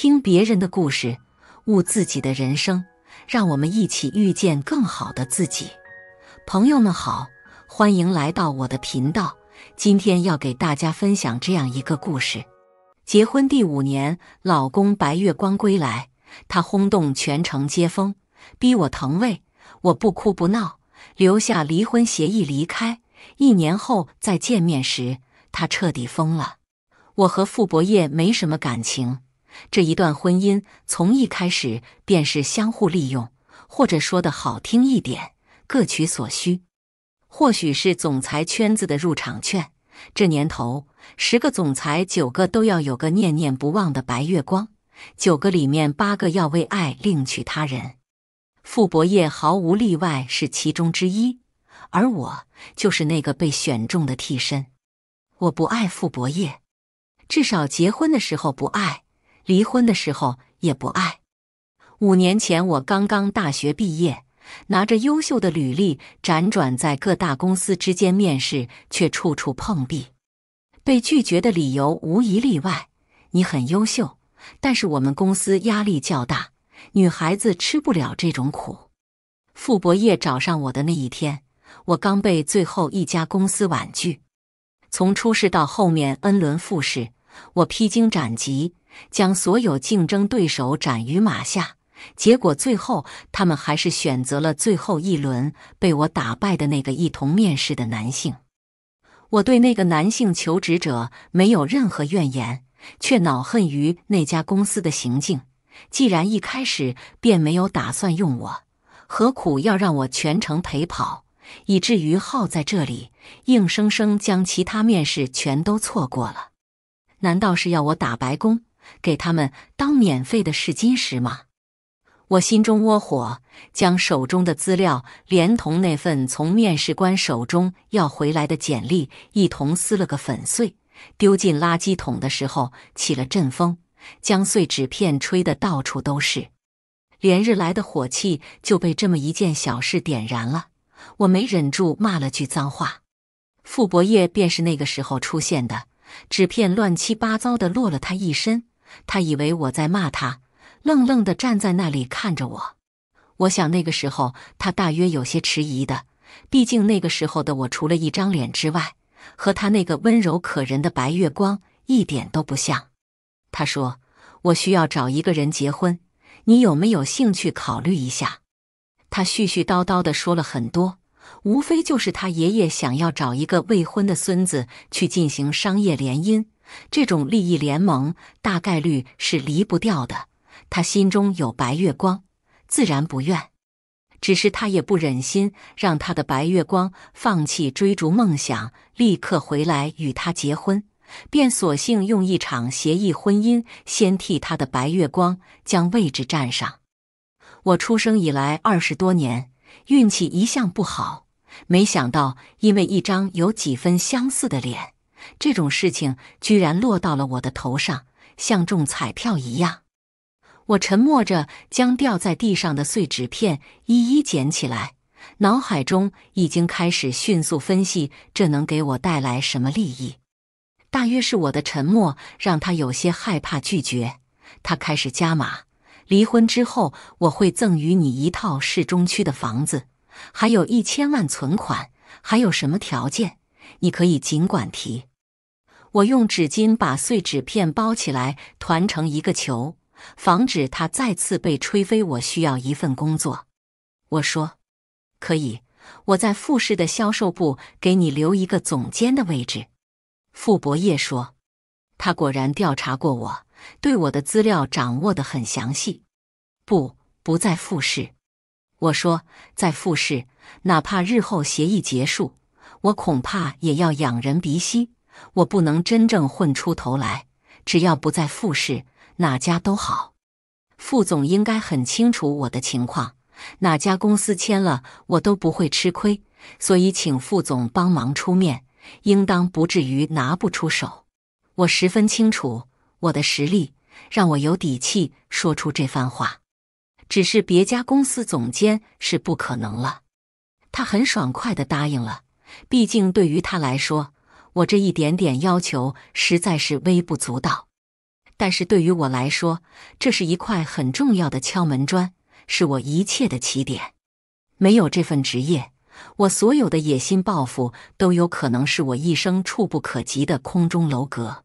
听别人的故事，悟自己的人生，让我们一起遇见更好的自己。朋友们好，欢迎来到我的频道。今天要给大家分享这样一个故事：结婚第五年，老公白月光归来，他轰动全城接风，逼我腾位，我不哭不闹，留下离婚协议离开。一年后再见面时，他彻底疯了。我和傅博业没什么感情。这一段婚姻从一开始便是相互利用，或者说得好听一点，各取所需。或许是总裁圈子的入场券。这年头，十个总裁九个都要有个念念不忘的白月光，九个里面八个要为爱另娶他人。傅博业毫无例外是其中之一，而我就是那个被选中的替身。我不爱傅博业，至少结婚的时候不爱。离婚的时候也不爱。五年前，我刚刚大学毕业，拿着优秀的履历，辗转在各大公司之间面试，却处处碰壁。被拒绝的理由无一例外：你很优秀，但是我们公司压力较大，女孩子吃不了这种苦。傅博业找上我的那一天，我刚被最后一家公司婉拒。从初试到后面 N 轮复试，我披荆斩棘。将所有竞争对手斩于马下，结果最后他们还是选择了最后一轮被我打败的那个一同面试的男性。我对那个男性求职者没有任何怨言，却恼恨于那家公司的行径。既然一开始便没有打算用我，何苦要让我全程陪跑，以至于耗在这里，硬生生将其他面试全都错过了？难道是要我打白工？给他们当免费的试金石吗？我心中窝火，将手中的资料连同那份从面试官手中要回来的简历一同撕了个粉碎，丢进垃圾桶的时候起了阵风，将碎纸片吹得到处都是。连日来的火气就被这么一件小事点燃了，我没忍住骂了句脏话。傅伯业便是那个时候出现的，纸片乱七八糟的落了他一身。他以为我在骂他，愣愣地站在那里看着我。我想那个时候他大约有些迟疑的，毕竟那个时候的我除了一张脸之外，和他那个温柔可人的白月光一点都不像。他说：“我需要找一个人结婚，你有没有兴趣考虑一下？”他絮絮叨叨地说了很多，无非就是他爷爷想要找一个未婚的孙子去进行商业联姻。这种利益联盟大概率是离不掉的。他心中有白月光，自然不愿。只是他也不忍心让他的白月光放弃追逐梦想，立刻回来与他结婚，便索性用一场协议婚姻，先替他的白月光将位置占上。我出生以来二十多年，运气一向不好，没想到因为一张有几分相似的脸。这种事情居然落到了我的头上，像中彩票一样。我沉默着，将掉在地上的碎纸片一一捡起来，脑海中已经开始迅速分析这能给我带来什么利益。大约是我的沉默让他有些害怕，拒绝他开始加码。离婚之后，我会赠与你一套市中区的房子，还有一千万存款。还有什么条件？你可以尽管提。我用纸巾把碎纸片包起来，团成一个球，防止它再次被吹飞。我需要一份工作，我说：“可以，我在富士的销售部给你留一个总监的位置。”傅博业说：“他果然调查过我，对我的资料掌握的很详细。”“不，不在富士。”我说：“在富士，哪怕日后协议结束，我恐怕也要仰人鼻息。”我不能真正混出头来，只要不在富士，哪家都好。副总应该很清楚我的情况，哪家公司签了我都不会吃亏，所以请副总帮忙出面，应当不至于拿不出手。我十分清楚我的实力，让我有底气说出这番话。只是别家公司总监是不可能了。他很爽快的答应了，毕竟对于他来说。我这一点点要求实在是微不足道，但是对于我来说，这是一块很重要的敲门砖，是我一切的起点。没有这份职业，我所有的野心抱负都有可能是我一生触不可及的空中楼阁。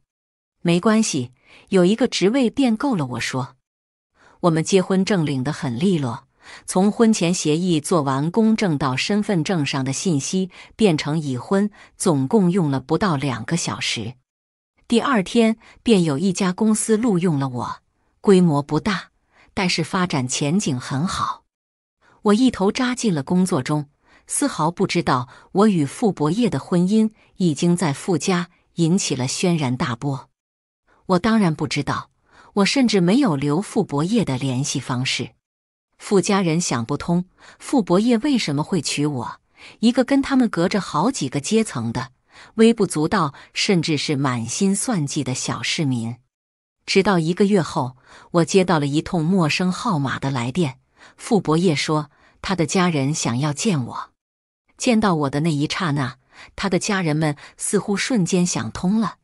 没关系，有一个职位便够了。我说，我们结婚证领的很利落。从婚前协议做完公证到身份证上的信息变成已婚，总共用了不到两个小时。第二天便有一家公司录用了我，规模不大，但是发展前景很好。我一头扎进了工作中，丝毫不知道我与傅伯业的婚姻已经在傅家引起了轩然大波。我当然不知道，我甚至没有留傅伯业的联系方式。傅家人想不通，傅伯业为什么会娶我一个跟他们隔着好几个阶层的、微不足道，甚至是满心算计的小市民。直到一个月后，我接到了一通陌生号码的来电。傅伯业说，他的家人想要见我。见到我的那一刹那，他的家人们似乎瞬间想通了，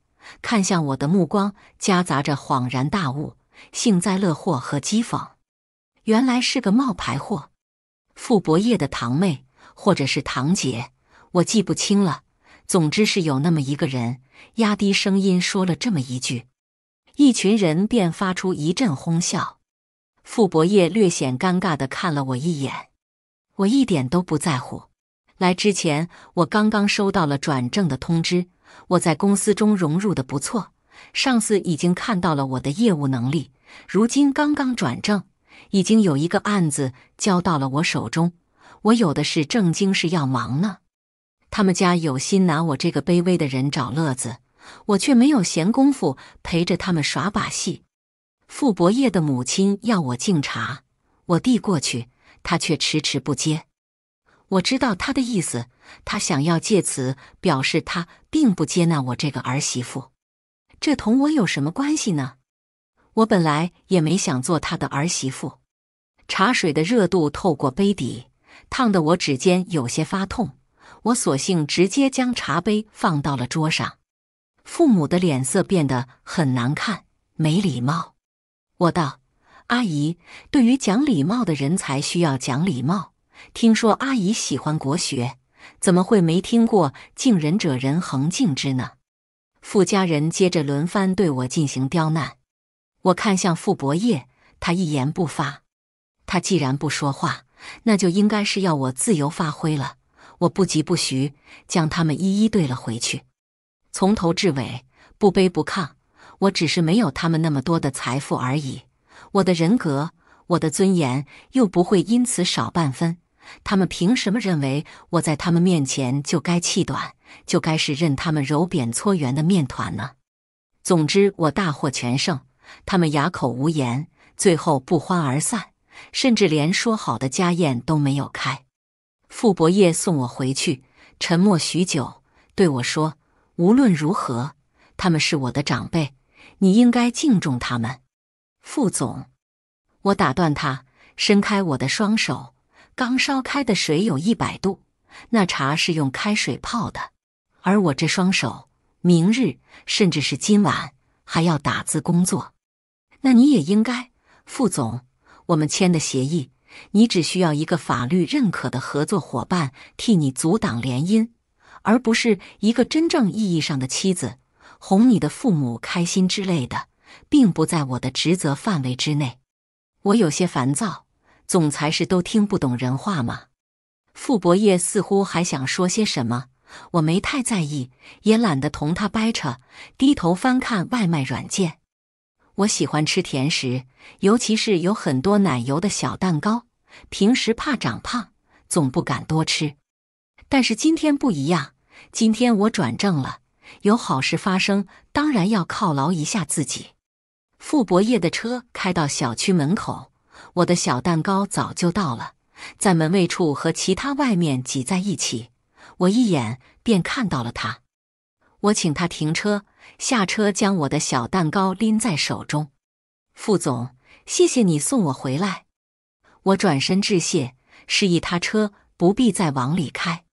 看向我的目光夹杂着恍然大悟、幸灾乐祸和讥讽。原来是个冒牌货，傅伯业的堂妹或者是堂姐，我记不清了。总之是有那么一个人，压低声音说了这么一句，一群人便发出一阵哄笑。傅伯业略显尴尬的看了我一眼，我一点都不在乎。来之前，我刚刚收到了转正的通知，我在公司中融入的不错，上司已经看到了我的业务能力，如今刚刚转正。已经有一个案子交到了我手中，我有的是正经事要忙呢。他们家有心拿我这个卑微的人找乐子，我却没有闲工夫陪着他们耍把戏。傅伯业的母亲要我敬茶，我递过去，他却迟迟不接。我知道他的意思，他想要借此表示他并不接纳我这个儿媳妇。这同我有什么关系呢？我本来也没想做他的儿媳妇。茶水的热度透过杯底，烫得我指尖有些发痛。我索性直接将茶杯放到了桌上。父母的脸色变得很难看，没礼貌。我道：“阿姨，对于讲礼貌的人才需要讲礼貌。听说阿姨喜欢国学，怎么会没听过‘敬人者人恒敬之’呢？”傅家人接着轮番对我进行刁难。我看向傅伯业，他一言不发。他既然不说话，那就应该是要我自由发挥了。我不疾不徐，将他们一一对了回去，从头至尾，不卑不亢。我只是没有他们那么多的财富而已，我的人格，我的尊严又不会因此少半分。他们凭什么认为我在他们面前就该气短，就该是任他们揉扁搓圆的面团呢？总之，我大获全胜，他们哑口无言，最后不欢而散。甚至连说好的家宴都没有开。傅伯业送我回去，沉默许久，对我说：“无论如何，他们是我的长辈，你应该敬重他们。”傅总，我打断他，伸开我的双手。刚烧开的水有一百度，那茶是用开水泡的，而我这双手，明日甚至是今晚还要打字工作。那你也应该，傅总。我们签的协议，你只需要一个法律认可的合作伙伴替你阻挡联姻，而不是一个真正意义上的妻子，哄你的父母开心之类的，并不在我的职责范围之内。我有些烦躁，总裁是都听不懂人话吗？傅伯业似乎还想说些什么，我没太在意，也懒得同他掰扯，低头翻看外卖软件。我喜欢吃甜食，尤其是有很多奶油的小蛋糕。平时怕长胖，总不敢多吃。但是今天不一样，今天我转正了，有好事发生，当然要犒劳一下自己。傅伯业的车开到小区门口，我的小蛋糕早就到了，在门卫处和其他外面挤在一起，我一眼便看到了他。我请他停车，下车将我的小蛋糕拎在手中。副总，谢谢你送我回来。我转身致谢，示意他车不必再往里开。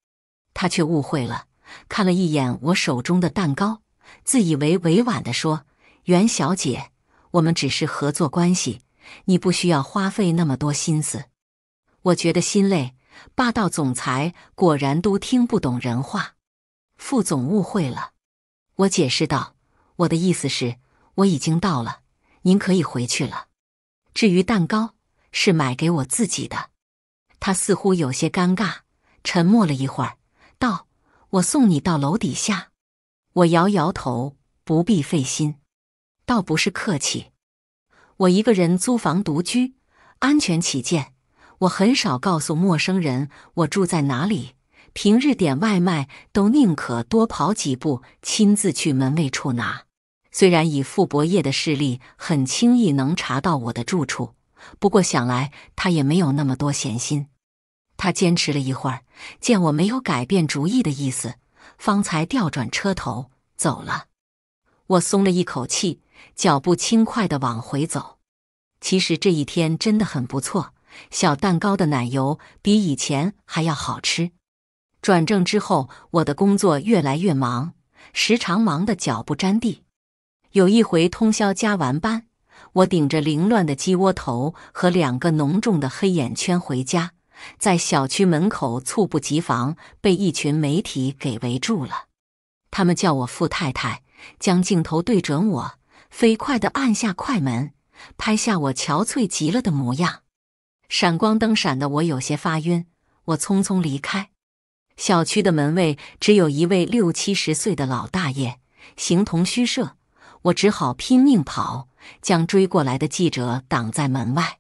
他却误会了，看了一眼我手中的蛋糕，自以为委婉的说：“袁小姐，我们只是合作关系，你不需要花费那么多心思。”我觉得心累，霸道总裁果然都听不懂人话。副总误会了。我解释道：“我的意思是，我已经到了，您可以回去了。至于蛋糕，是买给我自己的。”他似乎有些尴尬，沉默了一会儿，道：“我送你到楼底下。”我摇摇头：“不必费心，倒不是客气。我一个人租房独居，安全起见，我很少告诉陌生人我住在哪里。”平日点外卖都宁可多跑几步，亲自去门卫处拿。虽然以傅伯业的势力，很轻易能查到我的住处，不过想来他也没有那么多闲心。他坚持了一会儿，见我没有改变主意的意思，方才调转车头走了。我松了一口气，脚步轻快的往回走。其实这一天真的很不错，小蛋糕的奶油比以前还要好吃。转正之后，我的工作越来越忙，时常忙得脚不沾地。有一回通宵加完班，我顶着凌乱的鸡窝头和两个浓重的黑眼圈回家，在小区门口猝不及防被一群媒体给围住了。他们叫我“富太太”，将镜头对准我，飞快地按下快门，拍下我憔悴极了的模样。闪光灯闪得我有些发晕，我匆匆离开。小区的门卫只有一位六七十岁的老大爷，形同虚设。我只好拼命跑，将追过来的记者挡在门外。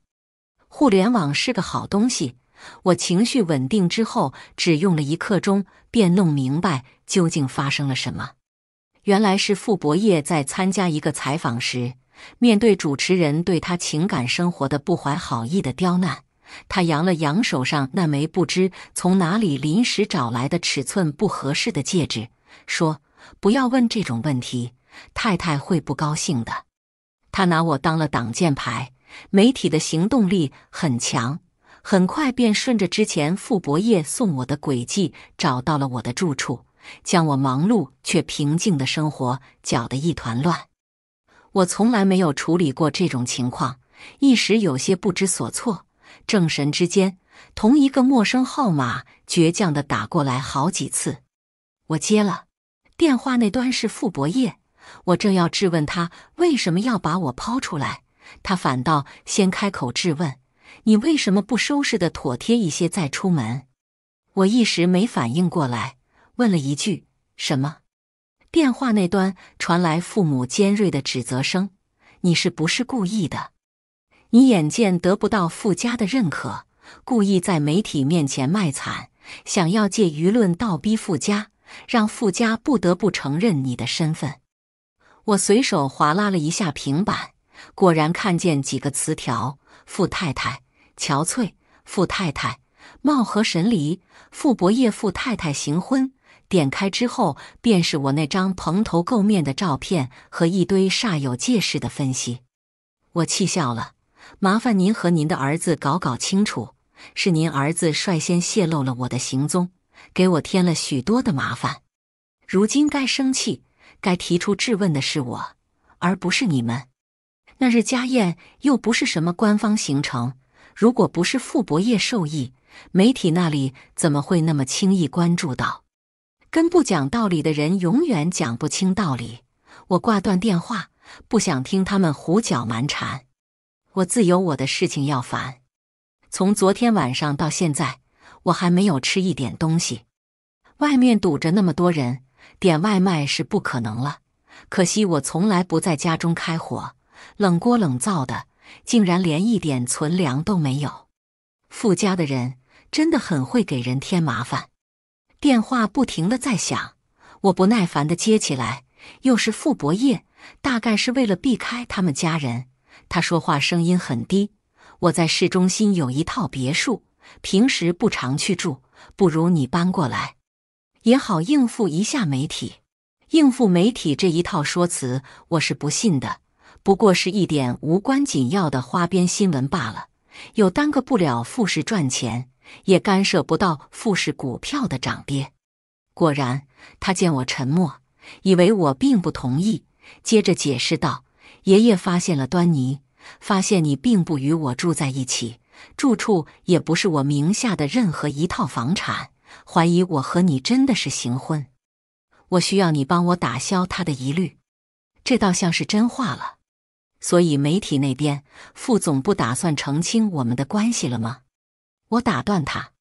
互联网是个好东西，我情绪稳定之后，只用了一刻钟便弄明白究竟发生了什么。原来是傅博业在参加一个采访时，面对主持人对他情感生活的不怀好意的刁难。他扬了扬手上那枚不知从哪里临时找来的尺寸不合适的戒指，说：“不要问这种问题，太太会不高兴的。”他拿我当了挡箭牌。媒体的行动力很强，很快便顺着之前傅伯业送我的轨迹找到了我的住处，将我忙碌却平静的生活搅得一团乱。我从来没有处理过这种情况，一时有些不知所措。正神之间，同一个陌生号码倔强的打过来好几次，我接了。电话那端是傅博业，我正要质问他为什么要把我抛出来，他反倒先开口质问：“你为什么不收拾的妥帖一些再出门？”我一时没反应过来，问了一句：“什么？”电话那端传来父母尖锐的指责声：“你是不是故意的？”你眼见得不到富家的认可，故意在媒体面前卖惨，想要借舆论倒逼富家，让富家不得不承认你的身份。我随手划拉了一下平板，果然看见几个词条：富太太憔悴，富太太貌合神离，富伯业富太太行婚。点开之后，便是我那张蓬头垢面的照片和一堆煞有介事的分析。我气笑了。麻烦您和您的儿子搞搞清楚，是您儿子率先泄露了我的行踪，给我添了许多的麻烦。如今该生气、该提出质问的是我，而不是你们。那日家宴又不是什么官方行程，如果不是傅伯业授意，媒体那里怎么会那么轻易关注到？跟不讲道理的人永远讲不清道理。我挂断电话，不想听他们胡搅蛮缠。我自有我的事情要烦。从昨天晚上到现在，我还没有吃一点东西。外面堵着那么多人，点外卖是不可能了。可惜我从来不在家中开火，冷锅冷灶的，竟然连一点存粮都没有。富家的人真的很会给人添麻烦。电话不停的在响，我不耐烦的接起来，又是傅伯业，大概是为了避开他们家人。他说话声音很低。我在市中心有一套别墅，平时不常去住，不如你搬过来，也好应付一下媒体。应付媒体这一套说辞，我是不信的，不过是一点无关紧要的花边新闻罢了，又耽搁不了富士赚钱，也干涉不到富士股票的涨跌。果然，他见我沉默，以为我并不同意，接着解释道。爷爷发现了端倪，发现你并不与我住在一起，住处也不是我名下的任何一套房产，怀疑我和你真的是行婚。我需要你帮我打消他的疑虑。这倒像是真话了。所以媒体那边，副总不打算澄清我们的关系了吗？我打断他。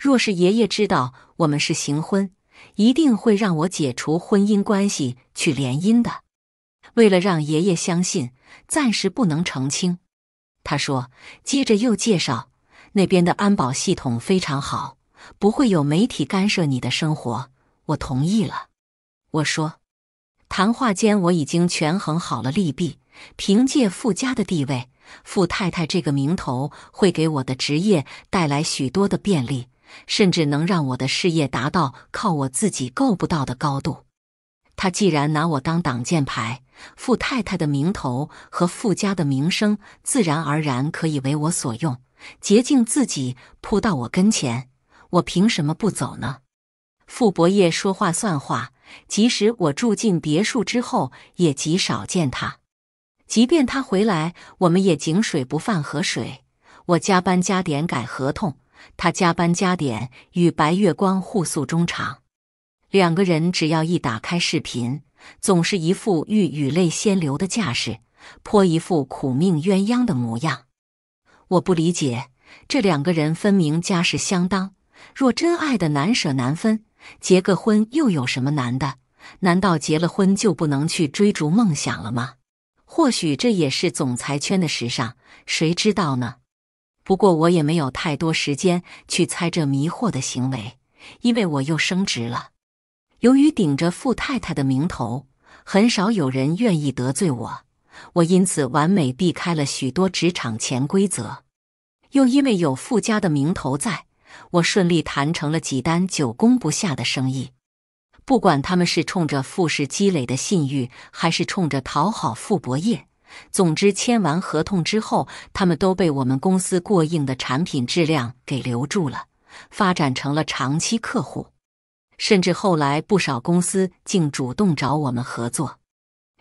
若是爷爷知道我们是行婚，一定会让我解除婚姻关系去联姻的。为了让爷爷相信，暂时不能澄清。他说，接着又介绍那边的安保系统非常好，不会有媒体干涉你的生活。我同意了。我说，谈话间我已经权衡好了利弊。凭借富家的地位，富太太这个名头会给我的职业带来许多的便利，甚至能让我的事业达到靠我自己够不到的高度。他既然拿我当挡箭牌。傅太太的名头和傅家的名声，自然而然可以为我所用。洁净自己扑到我跟前，我凭什么不走呢？傅伯业说话算话，即使我住进别墅之后，也极少见他。即便他回来，我们也井水不犯河水。我加班加点改合同，他加班加点与白月光互诉衷肠。两个人只要一打开视频。总是一副欲语泪先流的架势，颇一副苦命鸳鸯的模样。我不理解，这两个人分明家世相当，若真爱的难舍难分，结个婚又有什么难的？难道结了婚就不能去追逐梦想了吗？或许这也是总裁圈的时尚，谁知道呢？不过我也没有太多时间去猜这迷惑的行为，因为我又升职了。由于顶着富太太的名头，很少有人愿意得罪我，我因此完美避开了许多职场潜规则。又因为有富家的名头在，我顺利谈成了几单久攻不下的生意。不管他们是冲着富氏积累的信誉，还是冲着讨好傅伯业，总之签完合同之后，他们都被我们公司过硬的产品质量给留住了，发展成了长期客户。甚至后来，不少公司竟主动找我们合作。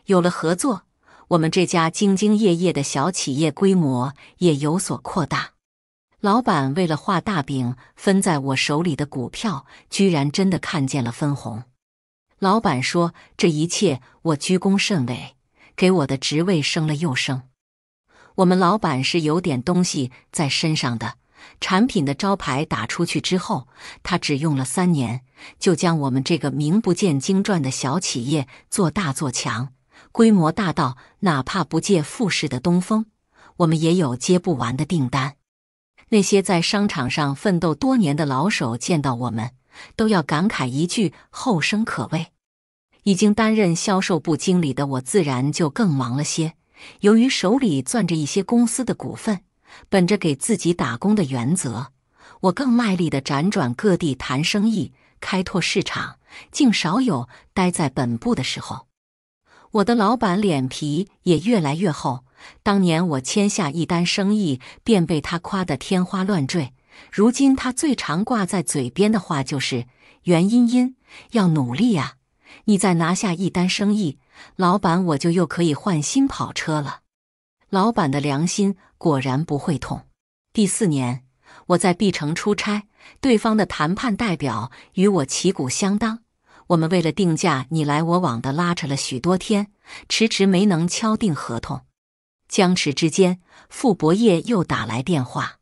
有了合作，我们这家兢兢业业的小企业规模也有所扩大。老板为了画大饼，分在我手里的股票，居然真的看见了分红。老板说：“这一切我居功甚伟，给我的职位升了又升。”我们老板是有点东西在身上的。产品的招牌打出去之后，他只用了三年，就将我们这个名不见经传的小企业做大做强，规模大到哪怕不借富士的东风，我们也有接不完的订单。那些在商场上奋斗多年的老手见到我们，都要感慨一句“后生可畏”。已经担任销售部经理的我，自然就更忙了些。由于手里攥着一些公司的股份。本着给自己打工的原则，我更卖力地辗转各地谈生意、开拓市场，竟少有待在本部的时候。我的老板脸皮也越来越厚。当年我签下一单生意，便被他夸得天花乱坠。如今他最常挂在嘴边的话就是：“袁茵茵，要努力呀！你再拿下一单生意，老板我就又可以换新跑车了。”老板的良心果然不会痛。第四年，我在 B 城出差，对方的谈判代表与我旗鼓相当，我们为了定价，你来我往的拉扯了许多天，迟迟没能敲定合同。僵持之间，傅博业又打来电话，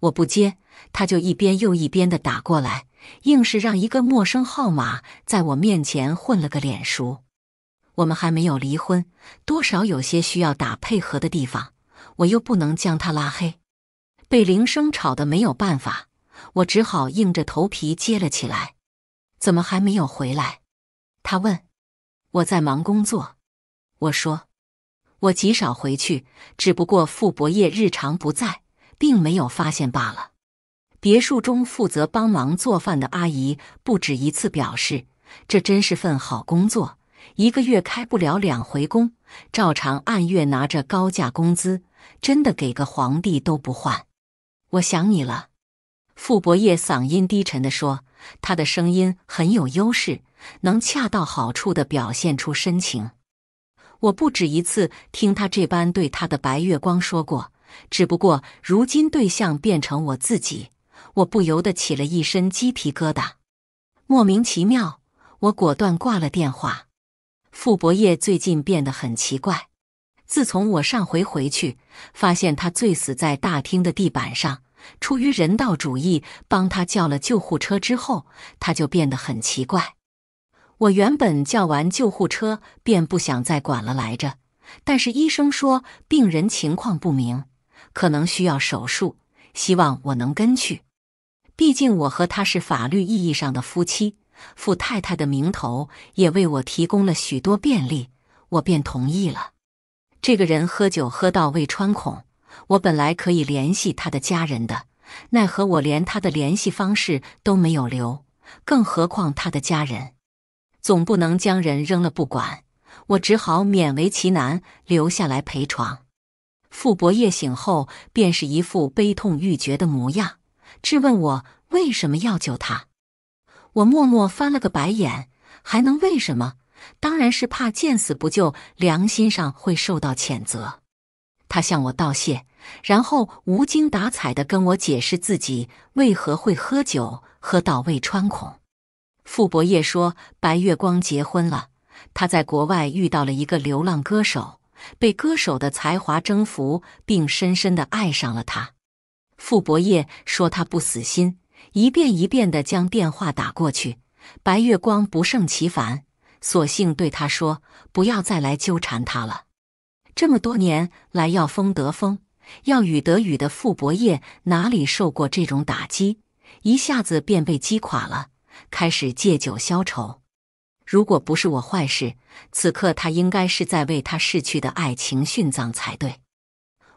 我不接，他就一边又一边的打过来，硬是让一个陌生号码在我面前混了个脸熟。我们还没有离婚，多少有些需要打配合的地方，我又不能将他拉黑，被铃声吵得没有办法，我只好硬着头皮接了起来。怎么还没有回来？他问。我在忙工作，我说。我极少回去，只不过傅伯业日常不在，并没有发现罢了。别墅中负责帮忙做饭的阿姨不止一次表示，这真是份好工作。一个月开不了两回工，照常按月拿着高价工资，真的给个皇帝都不换。我想你了，傅伯业嗓音低沉地说，他的声音很有优势，能恰到好处地表现出深情。我不止一次听他这般对他的白月光说过，只不过如今对象变成我自己，我不由得起了一身鸡皮疙瘩。莫名其妙，我果断挂了电话。傅伯业最近变得很奇怪。自从我上回回去，发现他醉死在大厅的地板上，出于人道主义帮他叫了救护车之后，他就变得很奇怪。我原本叫完救护车便不想再管了来着，但是医生说病人情况不明，可能需要手术，希望我能跟去。毕竟我和他是法律意义上的夫妻。傅太太的名头也为我提供了许多便利，我便同意了。这个人喝酒喝到胃穿孔，我本来可以联系他的家人的，奈何我连他的联系方式都没有留，更何况他的家人，总不能将人扔了不管。我只好勉为其难留下来陪床。傅伯业醒后便是一副悲痛欲绝的模样，质问我为什么要救他。我默默翻了个白眼，还能为什么？当然是怕见死不救，良心上会受到谴责。他向我道谢，然后无精打采的跟我解释自己为何会喝酒，喝到胃穿孔。傅伯业说：“白月光结婚了，他在国外遇到了一个流浪歌手，被歌手的才华征服，并深深的爱上了他。”傅伯业说：“他不死心。”一遍一遍的将电话打过去，白月光不胜其烦，索性对他说：“不要再来纠缠他了。”这么多年来要风得风，要雨得雨的傅博业哪里受过这种打击？一下子便被击垮了，开始借酒消愁。如果不是我坏事，此刻他应该是在为他逝去的爱情殉葬才对。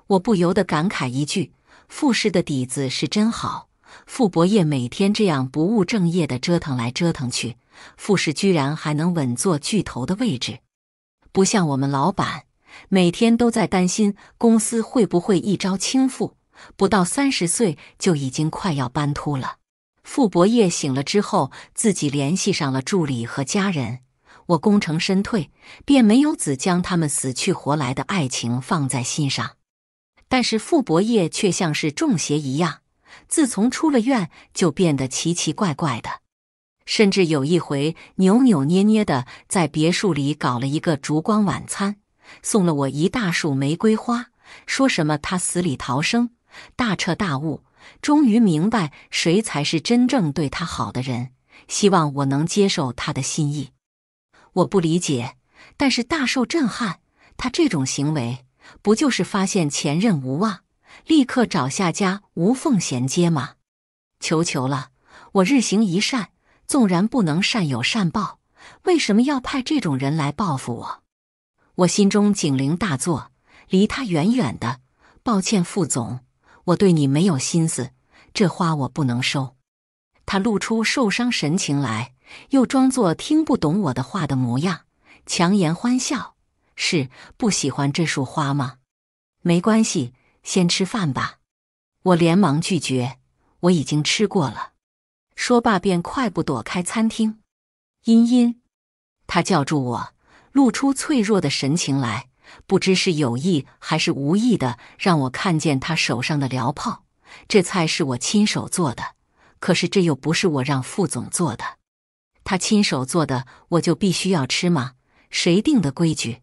我不由得感慨一句：“傅氏的底子是真好。”傅伯业每天这样不务正业的折腾来折腾去，傅氏居然还能稳坐巨头的位置，不像我们老板每天都在担心公司会不会一朝倾覆，不到三十岁就已经快要斑秃了。傅伯业醒了之后，自己联系上了助理和家人。我功成身退，便没有子将他们死去活来的爱情放在心上，但是傅伯业却像是中邪一样。自从出了院，就变得奇奇怪怪的，甚至有一回扭扭捏捏的在别墅里搞了一个烛光晚餐，送了我一大束玫瑰花，说什么他死里逃生，大彻大悟，终于明白谁才是真正对他好的人，希望我能接受他的心意。我不理解，但是大受震撼。他这种行为，不就是发现前任无望？立刻找下家无缝衔接嘛！求求了，我日行一善，纵然不能善有善报，为什么要派这种人来报复我？我心中警铃大作，离他远远的。抱歉，副总，我对你没有心思，这花我不能收。他露出受伤神情来，又装作听不懂我的话的模样，强颜欢笑。是不喜欢这束花吗？没关系。先吃饭吧，我连忙拒绝。我已经吃过了。说罢，便快步躲开餐厅。茵茵，他叫住我，露出脆弱的神情来，不知是有意还是无意的，让我看见他手上的疗泡。这菜是我亲手做的，可是这又不是我让副总做的，他亲手做的，我就必须要吃吗？谁定的规矩？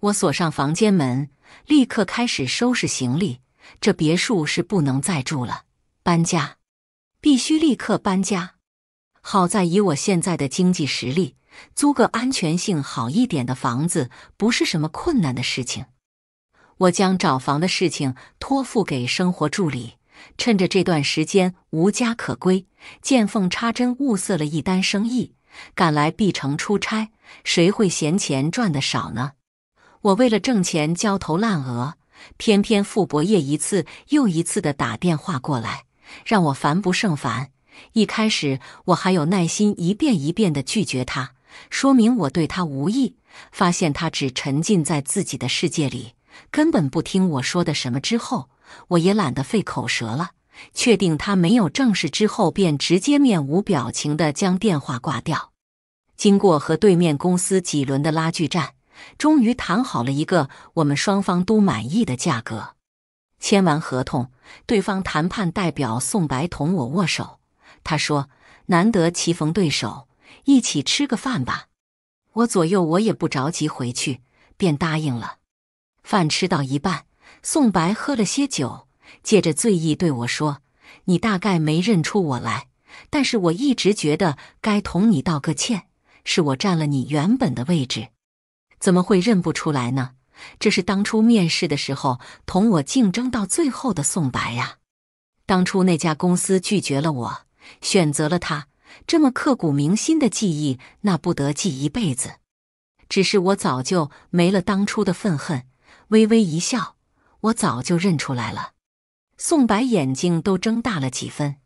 我锁上房间门。立刻开始收拾行李，这别墅是不能再住了。搬家，必须立刻搬家。好在以我现在的经济实力，租个安全性好一点的房子不是什么困难的事情。我将找房的事情托付给生活助理，趁着这段时间无家可归，见缝插针物色了一单生意，赶来 B 城出差。谁会嫌钱赚的少呢？我为了挣钱焦头烂额，偏偏傅伯业一次又一次的打电话过来，让我烦不胜烦。一开始我还有耐心一遍一遍的拒绝他，说明我对他无意。发现他只沉浸在自己的世界里，根本不听我说的什么之后，我也懒得费口舌了。确定他没有正事之后，便直接面无表情的将电话挂掉。经过和对面公司几轮的拉锯战。终于谈好了一个我们双方都满意的价格，签完合同，对方谈判代表宋白同我握手。他说：“难得棋逢对手，一起吃个饭吧。”我左右我也不着急回去，便答应了。饭吃到一半，宋白喝了些酒，借着醉意对我说：“你大概没认出我来，但是我一直觉得该同你道个歉，是我占了你原本的位置。”怎么会认不出来呢？这是当初面试的时候同我竞争到最后的宋白呀。当初那家公司拒绝了我，选择了他，这么刻骨铭心的记忆，那不得记一辈子？只是我早就没了当初的愤恨，微微一笑，我早就认出来了。宋白眼睛都睁大了几分。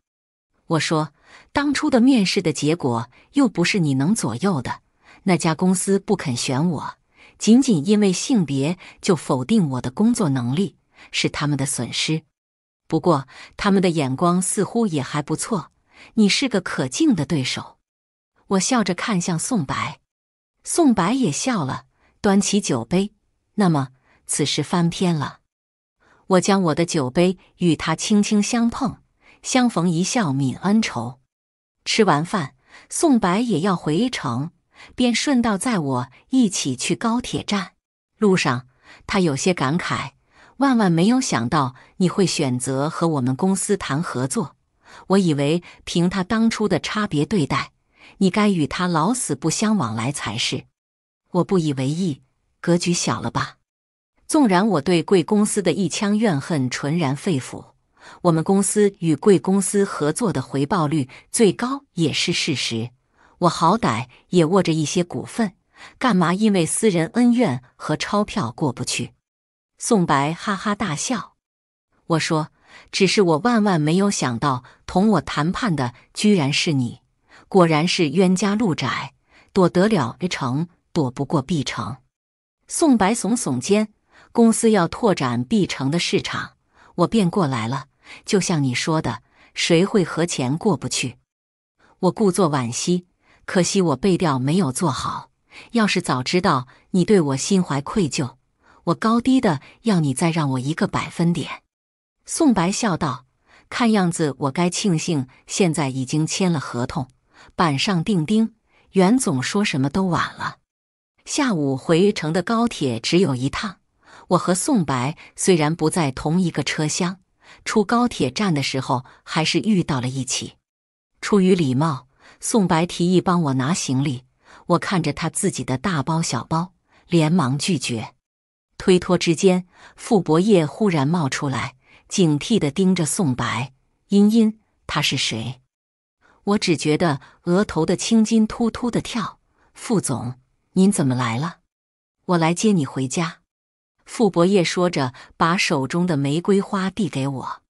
我说，当初的面试的结果又不是你能左右的，那家公司不肯选我。仅仅因为性别就否定我的工作能力，是他们的损失。不过，他们的眼光似乎也还不错。你是个可敬的对手。我笑着看向宋白，宋白也笑了，端起酒杯。那么，此事翻篇了。我将我的酒杯与他轻轻相碰，相逢一笑泯恩仇。吃完饭，宋白也要回城。便顺道载我一起去高铁站。路上，他有些感慨：“万万没有想到你会选择和我们公司谈合作。我以为凭他当初的差别对待，你该与他老死不相往来才是。”我不以为意，格局小了吧？纵然我对贵公司的一腔怨恨纯然肺腑，我们公司与贵公司合作的回报率最高也是事实。我好歹也握着一些股份，干嘛因为私人恩怨和钞票过不去？宋白哈哈大笑。我说：“只是我万万没有想到，同我谈判的居然是你，果然是冤家路窄，躲得了 A 城，躲不过 B 城。”宋白耸耸肩：“公司要拓展 B 城的市场，我便过来了。就像你说的，谁会和钱过不去？”我故作惋惜。可惜我背调没有做好，要是早知道你对我心怀愧疚，我高低的要你再让我一个百分点。”宋白笑道，“看样子我该庆幸现在已经签了合同，板上钉钉，袁总说什么都晚了。下午回城的高铁只有一趟，我和宋白虽然不在同一个车厢，出高铁站的时候还是遇到了一起，出于礼貌。”宋白提议帮我拿行李，我看着他自己的大包小包，连忙拒绝，推脱之间，傅伯业忽然冒出来，警惕地盯着宋白：“茵茵，他是谁？”我只觉得额头的青筋突突的跳。“傅总，您怎么来了？我来接你回家。”傅伯业说着，把手中的玫瑰花递给我，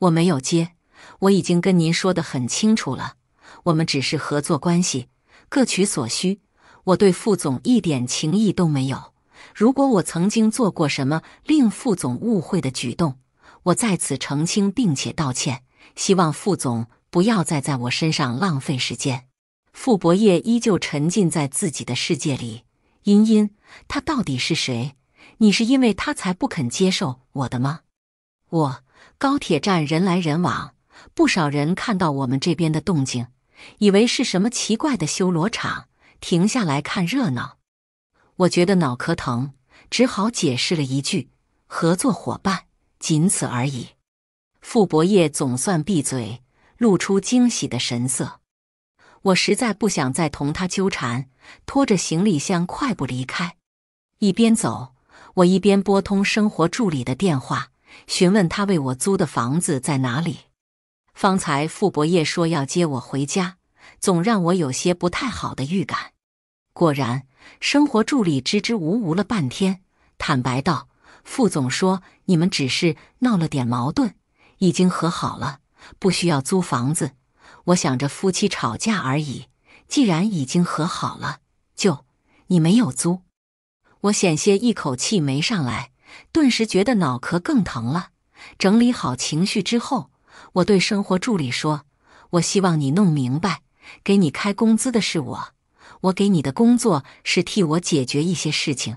我没有接，我已经跟您说的很清楚了。我们只是合作关系，各取所需。我对副总一点情谊都没有。如果我曾经做过什么令副总误会的举动，我在此澄清并且道歉。希望副总不要再在我身上浪费时间。傅博业依旧沉浸在自己的世界里。茵茵，他到底是谁？你是因为他才不肯接受我的吗？我高铁站人来人往，不少人看到我们这边的动静。以为是什么奇怪的修罗场，停下来看热闹。我觉得脑壳疼，只好解释了一句：“合作伙伴，仅此而已。”傅伯业总算闭嘴，露出惊喜的神色。我实在不想再同他纠缠，拖着行李箱快步离开。一边走，我一边拨通生活助理的电话，询问他为我租的房子在哪里。方才傅伯业说要接我回家，总让我有些不太好的预感。果然，生活助理支支吾吾了半天，坦白道：“副总说你们只是闹了点矛盾，已经和好了，不需要租房子。”我想着夫妻吵架而已，既然已经和好了，就你没有租，我险些一口气没上来，顿时觉得脑壳更疼了。整理好情绪之后。我对生活助理说：“我希望你弄明白，给你开工资的是我。我给你的工作是替我解决一些事情，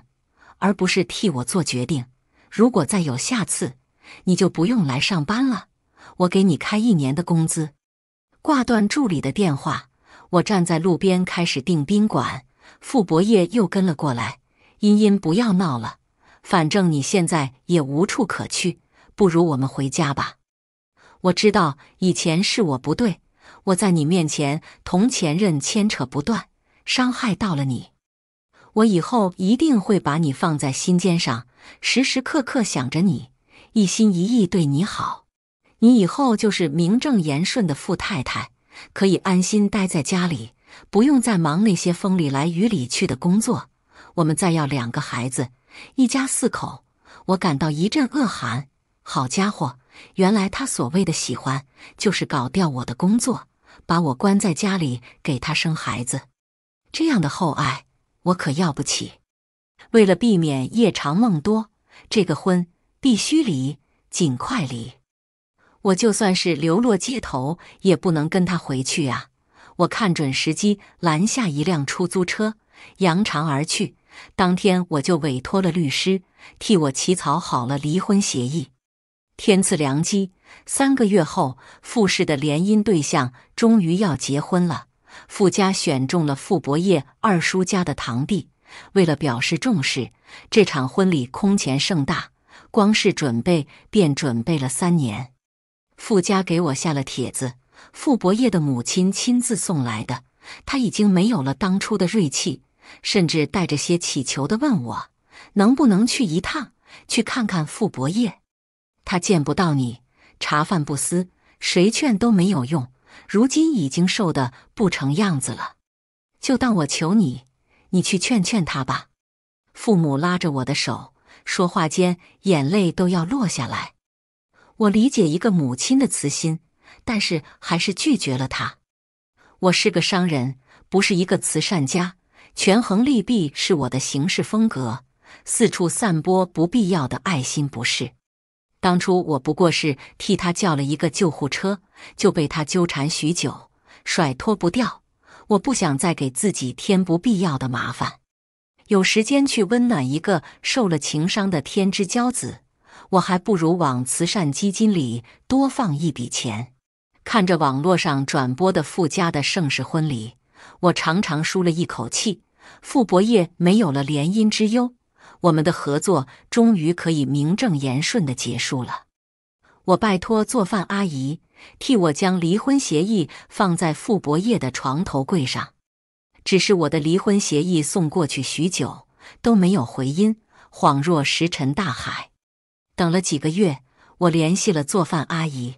而不是替我做决定。如果再有下次，你就不用来上班了。我给你开一年的工资。”挂断助理的电话，我站在路边开始订宾馆。傅伯业又跟了过来：“茵茵，不要闹了，反正你现在也无处可去，不如我们回家吧。”我知道以前是我不对，我在你面前同前任牵扯不断，伤害到了你。我以后一定会把你放在心尖上，时时刻刻想着你，一心一意对你好。你以后就是名正言顺的富太太，可以安心待在家里，不用再忙那些风里来雨里去的工作。我们再要两个孩子，一家四口。我感到一阵恶寒，好家伙！原来他所谓的喜欢，就是搞掉我的工作，把我关在家里给他生孩子。这样的厚爱，我可要不起。为了避免夜长梦多，这个婚必须离，尽快离。我就算是流落街头，也不能跟他回去啊！我看准时机，拦下一辆出租车，扬长而去。当天我就委托了律师，替我起草好了离婚协议。天赐良机，三个月后，傅氏的联姻对象终于要结婚了。傅家选中了傅伯业二叔家的堂弟。为了表示重视，这场婚礼空前盛大，光是准备便准备了三年。傅家给我下了帖子，傅伯业的母亲亲自送来的。他已经没有了当初的锐气，甚至带着些乞求的问我：“能不能去一趟，去看看傅伯业？”他见不到你，茶饭不思，谁劝都没有用。如今已经瘦得不成样子了，就当我求你，你去劝劝他吧。父母拉着我的手，说话间眼泪都要落下来。我理解一个母亲的慈心，但是还是拒绝了他。我是个商人，不是一个慈善家，权衡利弊是我的行事风格，四处散播不必要的爱心不是。当初我不过是替他叫了一个救护车，就被他纠缠许久，甩脱不掉。我不想再给自己添不必要的麻烦，有时间去温暖一个受了情伤的天之骄子，我还不如往慈善基金里多放一笔钱。看着网络上转播的富家的盛世婚礼，我长长舒了一口气，傅伯业没有了联姻之忧。我们的合作终于可以名正言顺的结束了。我拜托做饭阿姨替我将离婚协议放在傅伯业的床头柜上。只是我的离婚协议送过去许久都没有回音，恍若石沉大海。等了几个月，我联系了做饭阿姨。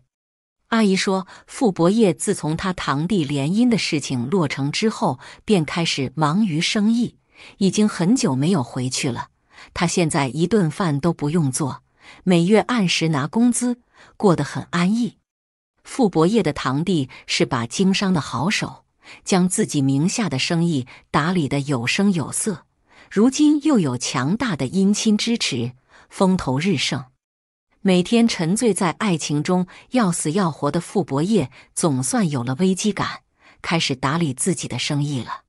阿姨说，傅伯业自从他堂弟联姻的事情落成之后，便开始忙于生意，已经很久没有回去了。他现在一顿饭都不用做，每月按时拿工资，过得很安逸。傅伯业的堂弟是把经商的好手，将自己名下的生意打理得有声有色。如今又有强大的姻亲支持，风头日盛。每天沉醉在爱情中要死要活的傅伯业，总算有了危机感，开始打理自己的生意了。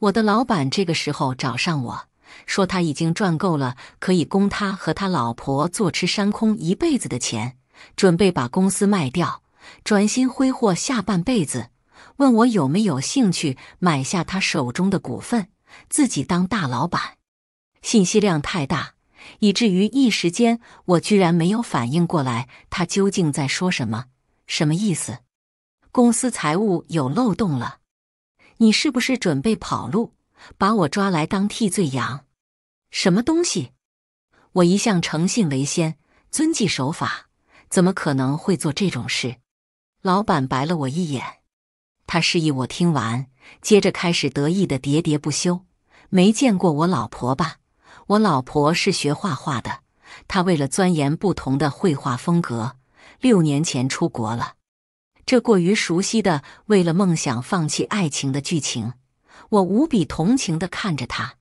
我的老板这个时候找上我。说他已经赚够了，可以供他和他老婆坐吃山空一辈子的钱，准备把公司卖掉，专心挥霍下半辈子。问我有没有兴趣买下他手中的股份，自己当大老板。信息量太大，以至于一时间我居然没有反应过来，他究竟在说什么，什么意思？公司财务有漏洞了，你是不是准备跑路，把我抓来当替罪羊？什么东西？我一向诚信为先，遵纪守法，怎么可能会做这种事？老板白了我一眼，他示意我听完，接着开始得意的喋喋不休。没见过我老婆吧？我老婆是学画画的，她为了钻研不同的绘画风格，六年前出国了。这过于熟悉的为了梦想放弃爱情的剧情，我无比同情的看着他。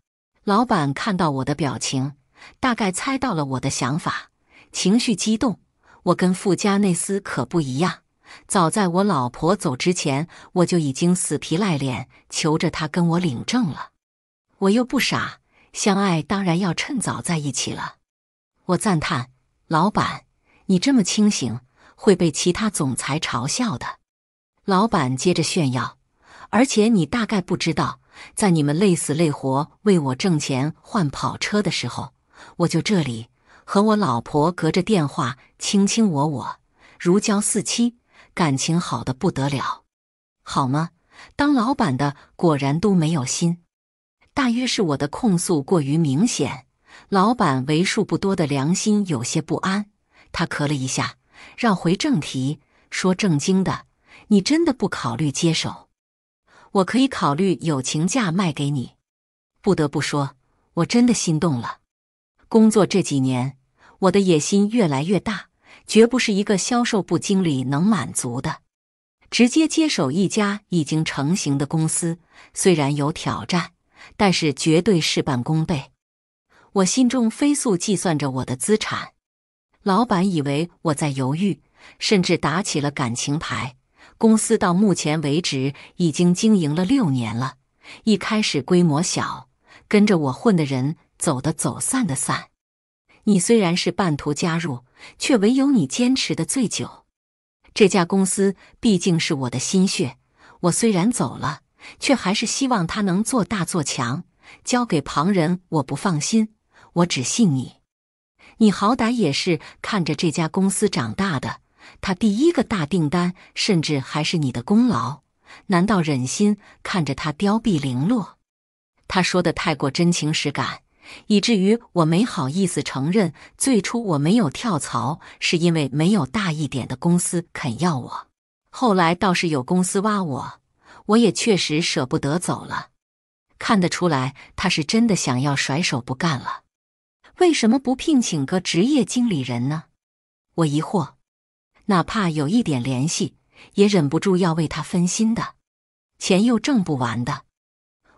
老板看到我的表情，大概猜到了我的想法，情绪激动。我跟富加内斯可不一样，早在我老婆走之前，我就已经死皮赖脸求着他跟我领证了。我又不傻，相爱当然要趁早在一起了。我赞叹老板，你这么清醒会被其他总裁嘲笑的。老板接着炫耀，而且你大概不知道。在你们累死累活为我挣钱换跑车的时候，我就这里和我老婆隔着电话卿卿我我，如胶似漆，感情好的不得了，好吗？当老板的果然都没有心。大约是我的控诉过于明显，老板为数不多的良心有些不安。他咳了一下，绕回正题，说正经的，你真的不考虑接手？我可以考虑友情价卖给你。不得不说，我真的心动了。工作这几年，我的野心越来越大，绝不是一个销售部经理能满足的。直接接手一家已经成型的公司，虽然有挑战，但是绝对事半功倍。我心中飞速计算着我的资产。老板以为我在犹豫，甚至打起了感情牌。公司到目前为止已经经营了六年了，一开始规模小，跟着我混的人走的走散的散。你虽然是半途加入，却唯有你坚持的最久。这家公司毕竟是我的心血，我虽然走了，却还是希望它能做大做强。交给旁人我不放心，我只信你。你好歹也是看着这家公司长大的。他第一个大订单，甚至还是你的功劳，难道忍心看着他凋敝零落？他说的太过真情实感，以至于我没好意思承认，最初我没有跳槽是因为没有大一点的公司肯要我，后来倒是有公司挖我，我也确实舍不得走了。看得出来，他是真的想要甩手不干了。为什么不聘请个职业经理人呢？我疑惑。哪怕有一点联系，也忍不住要为他分心的，钱又挣不完的。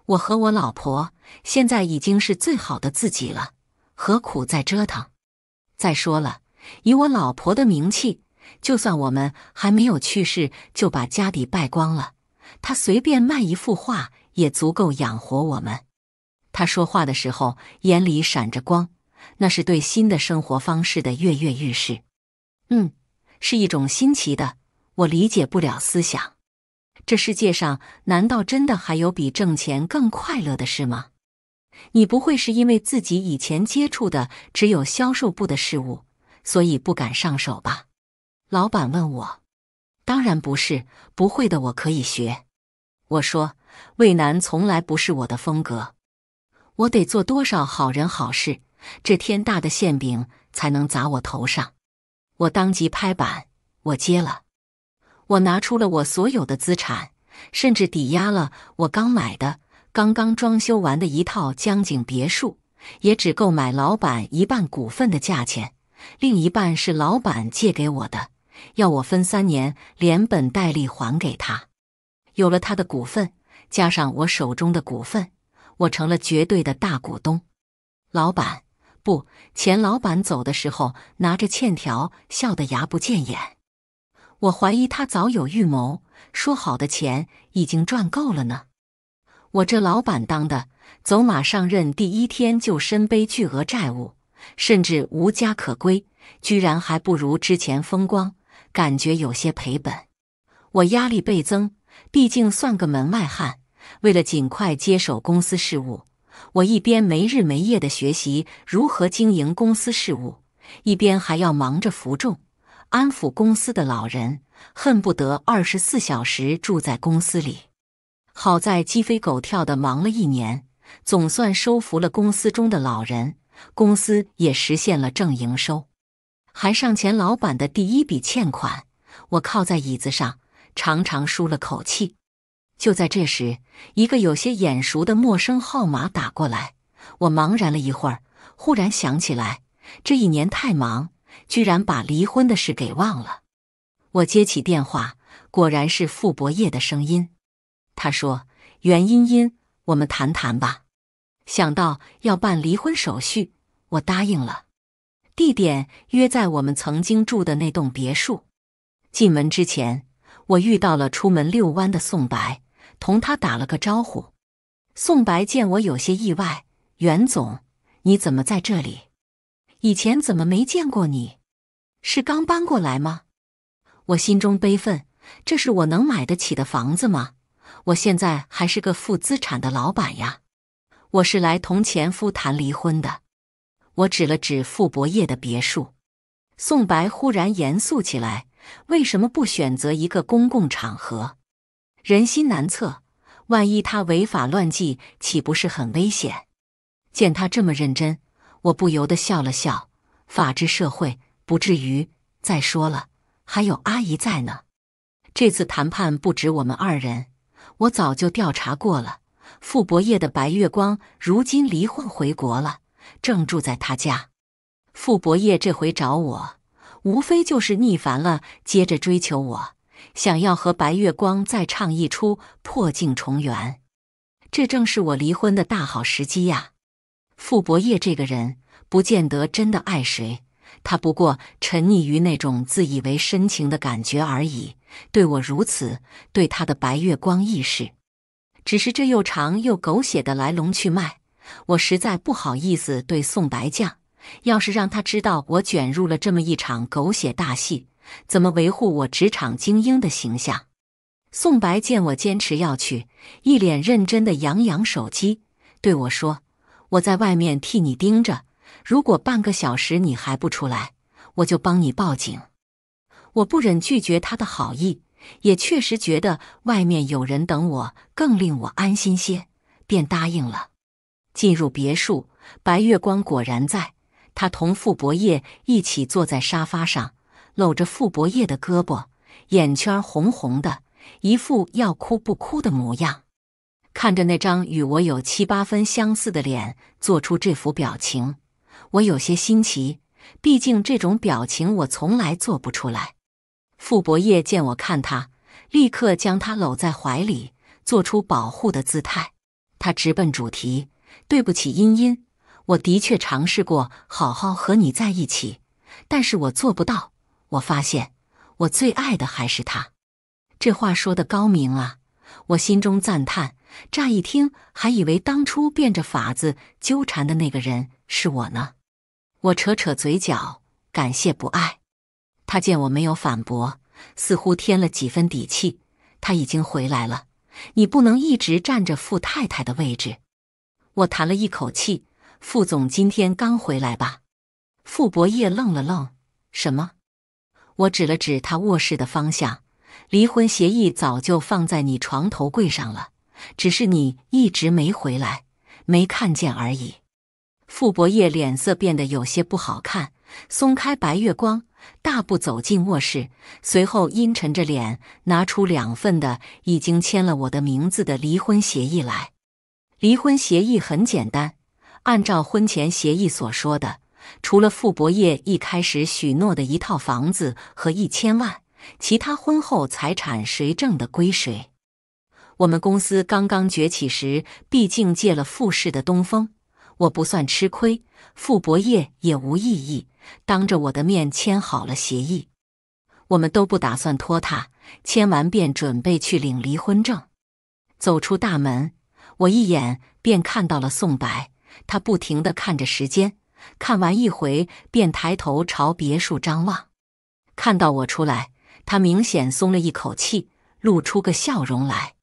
我和我老婆现在已经是最好的自己了，何苦再折腾？再说了，以我老婆的名气，就算我们还没有去世就把家底败光了，她随便卖一幅画也足够养活我们。她说话的时候眼里闪着光，那是对新的生活方式的跃跃欲试。嗯。是一种新奇的，我理解不了思想。这世界上难道真的还有比挣钱更快乐的事吗？你不会是因为自己以前接触的只有销售部的事物，所以不敢上手吧？老板问我，当然不是，不会的，我可以学。我说，畏难从来不是我的风格。我得做多少好人好事，这天大的馅饼才能砸我头上？我当即拍板，我接了。我拿出了我所有的资产，甚至抵押了我刚买的、刚刚装修完的一套江景别墅，也只够买老板一半股份的价钱。另一半是老板借给我的，要我分三年连本带利还给他。有了他的股份，加上我手中的股份，我成了绝对的大股东。老板。不，钱老板走的时候拿着欠条，笑得牙不见眼。我怀疑他早有预谋，说好的钱已经赚够了呢。我这老板当的，走马上任第一天就身背巨额债务，甚至无家可归，居然还不如之前风光，感觉有些赔本。我压力倍增，毕竟算个门外汉，为了尽快接手公司事务。我一边没日没夜地学习如何经营公司事务，一边还要忙着服众、安抚公司的老人，恨不得二十四小时住在公司里。好在鸡飞狗跳地忙了一年，总算收服了公司中的老人，公司也实现了正营收，还上前老板的第一笔欠款。我靠在椅子上，长长舒了口气。就在这时，一个有些眼熟的陌生号码打过来，我茫然了一会儿，忽然想起来，这一年太忙，居然把离婚的事给忘了。我接起电话，果然是傅博业的声音。他说：“袁茵茵，我们谈谈吧。”想到要办离婚手续，我答应了。地点约在我们曾经住的那栋别墅。进门之前，我遇到了出门遛弯的宋白。同他打了个招呼，宋白见我有些意外：“袁总，你怎么在这里？以前怎么没见过你？是刚搬过来吗？”我心中悲愤：“这是我能买得起的房子吗？我现在还是个负资产的老板呀！”我是来同前夫谈离婚的。我指了指傅博业的别墅，宋白忽然严肃起来：“为什么不选择一个公共场合？”人心难测，万一他违法乱纪，岂不是很危险？见他这么认真，我不由得笑了笑。法治社会不至于。再说了，还有阿姨在呢。这次谈判不止我们二人，我早就调查过了。傅伯业的白月光如今离婚回国了，正住在他家。傅伯业这回找我，无非就是腻烦了，接着追求我。想要和白月光再唱一出破镜重圆，这正是我离婚的大好时机呀！傅博业这个人不见得真的爱谁，他不过沉溺于那种自以为深情的感觉而已。对我如此，对他的白月光亦是。只是这又长又狗血的来龙去脉，我实在不好意思对宋白将。要是让他知道我卷入了这么一场狗血大戏，怎么维护我职场精英的形象？宋白见我坚持要去，一脸认真的扬扬手机，对我说：“我在外面替你盯着，如果半个小时你还不出来，我就帮你报警。”我不忍拒绝他的好意，也确实觉得外面有人等我更令我安心些，便答应了。进入别墅，白月光果然在，他同傅博业一起坐在沙发上。搂着傅伯业的胳膊，眼圈红红的，一副要哭不哭的模样。看着那张与我有七八分相似的脸，做出这副表情，我有些新奇。毕竟这种表情我从来做不出来。傅伯业见我看他，立刻将他搂在怀里，做出保护的姿态。他直奔主题：“对不起，茵茵，我的确尝试过好好和你在一起，但是我做不到。”我发现我最爱的还是他，这话说的高明啊！我心中赞叹，乍一听还以为当初变着法子纠缠的那个人是我呢。我扯扯嘴角，感谢不爱。他见我没有反驳，似乎添了几分底气。他已经回来了，你不能一直占着傅太太的位置。我叹了一口气：“傅总今天刚回来吧？”傅伯业愣了愣：“什么？”我指了指他卧室的方向，离婚协议早就放在你床头柜上了，只是你一直没回来，没看见而已。傅伯业脸色变得有些不好看，松开白月光，大步走进卧室，随后阴沉着脸拿出两份的已经签了我的名字的离婚协议来。离婚协议很简单，按照婚前协议所说的。除了傅伯业一开始许诺的一套房子和一千万，其他婚后财产谁挣的归谁。我们公司刚刚崛起时，毕竟借了傅氏的东风，我不算吃亏。傅伯业也无异议，当着我的面签好了协议。我们都不打算拖沓，签完便准备去领离婚证。走出大门，我一眼便看到了宋白，他不停地看着时间。看完一回，便抬头朝别墅张望，看到我出来，他明显松了一口气，露出个笑容来。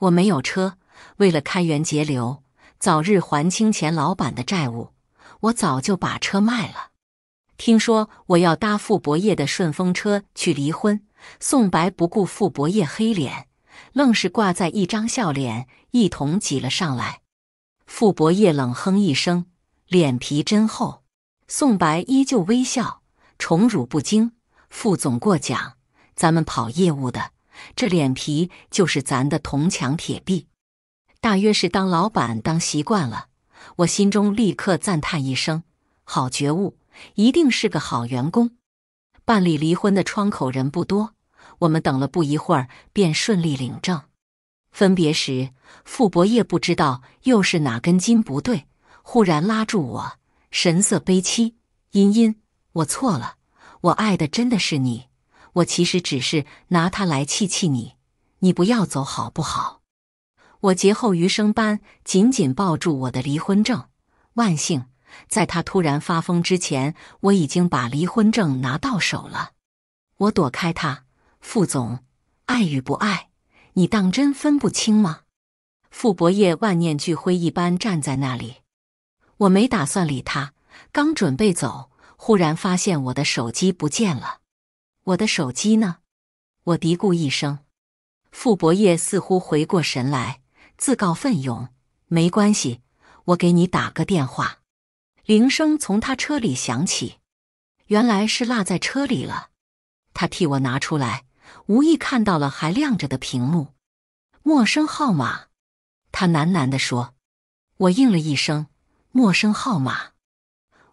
我没有车，为了开源节流，早日还清前老板的债务，我早就把车卖了。听说我要搭傅伯业的顺风车去离婚，宋白不顾傅伯业黑脸，愣是挂在一张笑脸，一同挤了上来。傅伯业冷哼一声。脸皮真厚，宋白依旧微笑，宠辱不惊。副总过奖，咱们跑业务的，这脸皮就是咱的铜墙铁壁。大约是当老板当习惯了，我心中立刻赞叹一声：好觉悟，一定是个好员工。办理离婚的窗口人不多，我们等了不一会儿便顺利领证。分别时，傅伯业不知道又是哪根筋不对。忽然拉住我，神色悲戚：“茵茵，我错了，我爱的真的是你，我其实只是拿他来气气你，你不要走好不好？”我劫后余生般紧紧抱住我的离婚证，万幸，在他突然发疯之前，我已经把离婚证拿到手了。我躲开他，副总，爱与不爱，你当真分不清吗？傅伯业万念俱灰一般站在那里。我没打算理他，刚准备走，忽然发现我的手机不见了。我的手机呢？我嘀咕一声。傅伯业似乎回过神来，自告奋勇：“没关系，我给你打个电话。”铃声从他车里响起，原来是落在车里了。他替我拿出来，无意看到了还亮着的屏幕，陌生号码。他喃喃的说：“我应了一声。”陌生号码，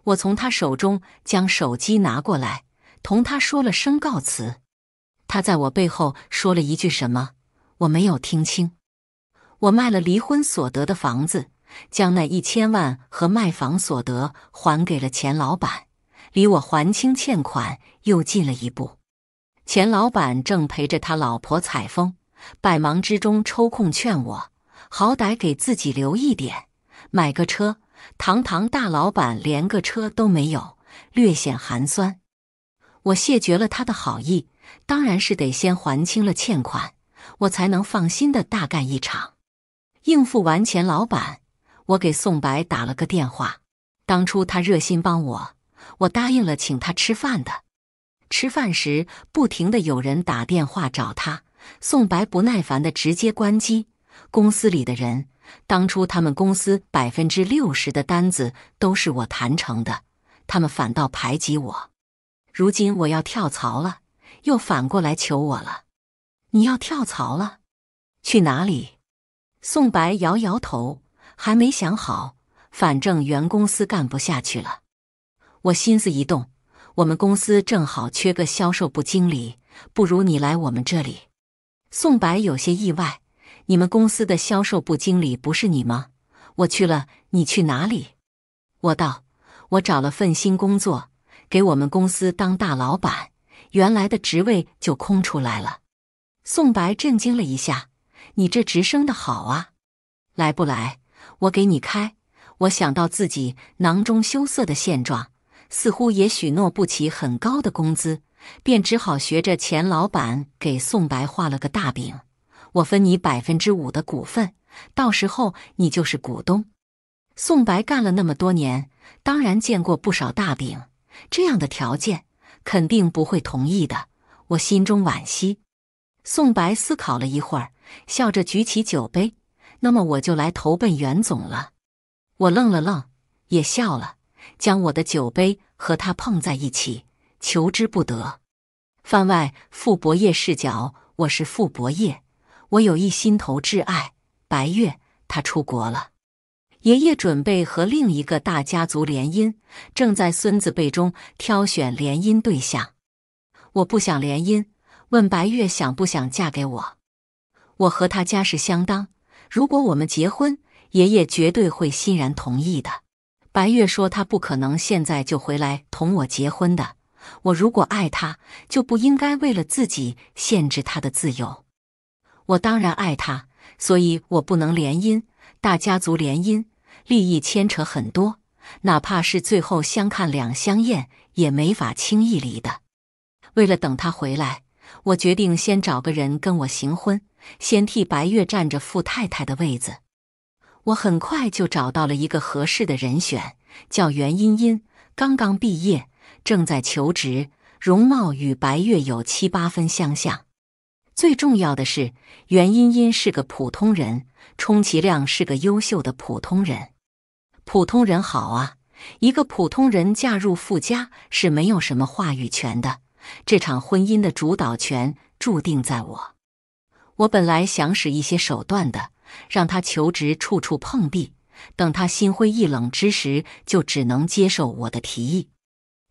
我从他手中将手机拿过来，同他说了声告辞。他在我背后说了一句什么，我没有听清。我卖了离婚所得的房子，将那一千万和卖房所得还给了钱老板，离我还清欠款又近了一步。钱老板正陪着他老婆采风，百忙之中抽空劝我，好歹给自己留一点，买个车。堂堂大老板连个车都没有，略显寒酸。我谢绝了他的好意，当然是得先还清了欠款，我才能放心的大干一场。应付完钱老板，我给宋白打了个电话。当初他热心帮我，我答应了请他吃饭的。吃饭时，不停的有人打电话找他，宋白不耐烦的直接关机。公司里的人。当初他们公司百分之六十的单子都是我谈成的，他们反倒排挤我。如今我要跳槽了，又反过来求我了。你要跳槽了？去哪里？宋白摇摇头，还没想好，反正原公司干不下去了。我心思一动，我们公司正好缺个销售部经理，不如你来我们这里。宋白有些意外。你们公司的销售部经理不是你吗？我去了，你去哪里？我道，我找了份新工作，给我们公司当大老板，原来的职位就空出来了。宋白震惊了一下，你这职升的好啊！来不来？我给你开。我想到自己囊中羞涩的现状，似乎也许诺不起很高的工资，便只好学着钱老板给宋白画了个大饼。我分你百分之五的股份，到时候你就是股东。宋白干了那么多年，当然见过不少大饼，这样的条件肯定不会同意的。我心中惋惜。宋白思考了一会儿，笑着举起酒杯：“那么我就来投奔袁总了。”我愣了愣，也笑了，将我的酒杯和他碰在一起，求之不得。番外，傅伯业视角：我是傅伯业。我有一心头挚爱，白月，他出国了。爷爷准备和另一个大家族联姻，正在孙子辈中挑选联姻对象。我不想联姻，问白月想不想嫁给我？我和他家世相当，如果我们结婚，爷爷绝对会欣然同意的。白月说他不可能现在就回来同我结婚的。我如果爱他，就不应该为了自己限制他的自由。我当然爱他，所以我不能联姻。大家族联姻，利益牵扯很多，哪怕是最后相看两相厌，也没法轻易离的。为了等他回来，我决定先找个人跟我行婚，先替白月占着富太太的位子。我很快就找到了一个合适的人选，叫袁茵茵，刚刚毕业，正在求职，容貌与白月有七八分相像。最重要的是，袁茵茵是个普通人，充其量是个优秀的普通人。普通人好啊，一个普通人嫁入富家是没有什么话语权的。这场婚姻的主导权注定在我。我本来想使一些手段的，让他求职处处碰壁，等他心灰意冷之时，就只能接受我的提议。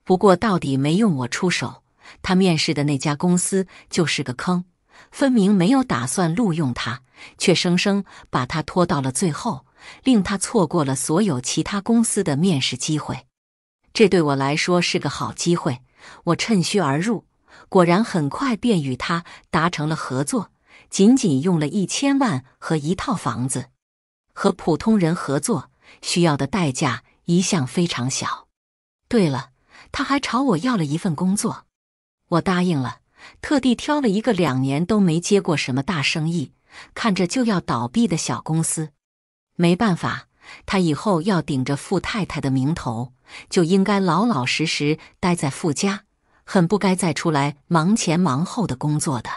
不过到底没用，我出手，他面试的那家公司就是个坑。分明没有打算录用他，却生生把他拖到了最后，令他错过了所有其他公司的面试机会。这对我来说是个好机会，我趁虚而入，果然很快便与他达成了合作，仅仅用了一千万和一套房子。和普通人合作需要的代价一向非常小。对了，他还朝我要了一份工作，我答应了。特地挑了一个两年都没接过什么大生意，看着就要倒闭的小公司。没办法，他以后要顶着富太太的名头，就应该老老实实待在富家，很不该再出来忙前忙后的工作的。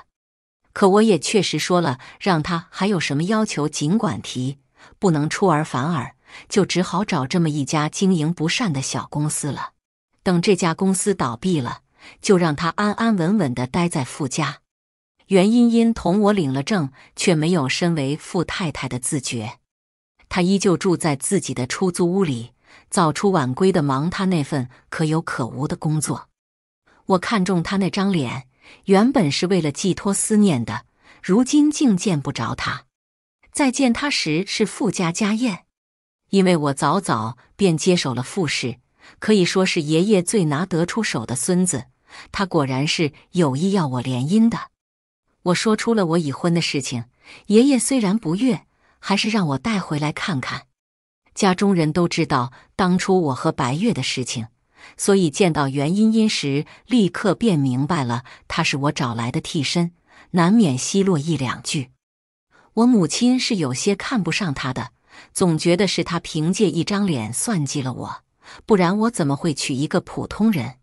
可我也确实说了，让他还有什么要求尽管提，不能出尔反尔，就只好找这么一家经营不善的小公司了。等这家公司倒闭了。就让他安安稳稳的待在傅家。袁茵茵同我领了证，却没有身为傅太太的自觉，她依旧住在自己的出租屋里，早出晚归的忙她那份可有可无的工作。我看中她那张脸，原本是为了寄托思念的，如今竟见不着她。再见她时是傅家家宴，因为我早早便接手了傅氏，可以说是爷爷最拿得出手的孙子。他果然是有意要我联姻的。我说出了我已婚的事情，爷爷虽然不悦，还是让我带回来看看。家中人都知道当初我和白月的事情，所以见到袁茵茵时，立刻便明白了她是我找来的替身，难免奚落一两句。我母亲是有些看不上她的，总觉得是她凭借一张脸算计了我，不然我怎么会娶一个普通人？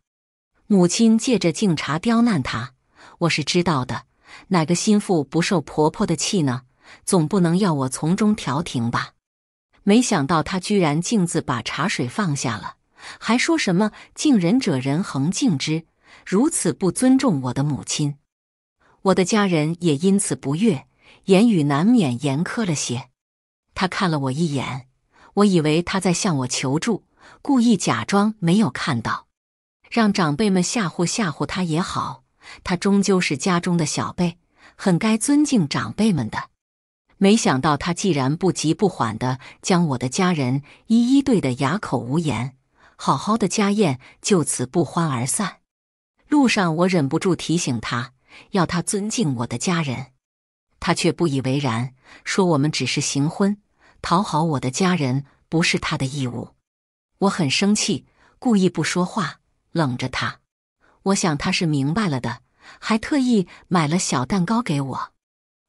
母亲借着敬茶刁难他，我是知道的。哪个心腹不受婆婆的气呢？总不能要我从中调停吧？没想到他居然径自把茶水放下了，还说什么“敬人者人恒敬之”，如此不尊重我的母亲，我的家人也因此不悦，言语难免严苛了些。他看了我一眼，我以为他在向我求助，故意假装没有看到。让长辈们吓唬吓唬他也好，他终究是家中的小辈，很该尊敬长辈们的。没想到他既然不急不缓的将我的家人一一对的哑口无言，好好的家宴就此不欢而散。路上我忍不住提醒他，要他尊敬我的家人，他却不以为然，说我们只是行婚，讨好我的家人不是他的义务。我很生气，故意不说话。冷着他，我想他是明白了的，还特意买了小蛋糕给我。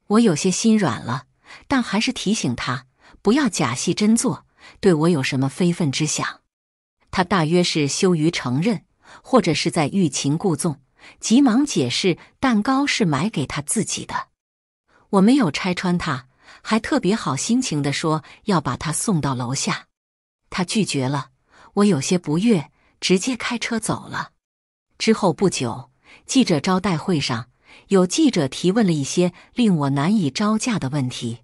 我有些心软了，但还是提醒他不要假戏真做，对我有什么非分之想。他大约是羞于承认，或者是在欲擒故纵，急忙解释蛋糕是买给他自己的。我没有拆穿他，还特别好心情的说要把他送到楼下。他拒绝了，我有些不悦。直接开车走了。之后不久，记者招待会上有记者提问了一些令我难以招架的问题。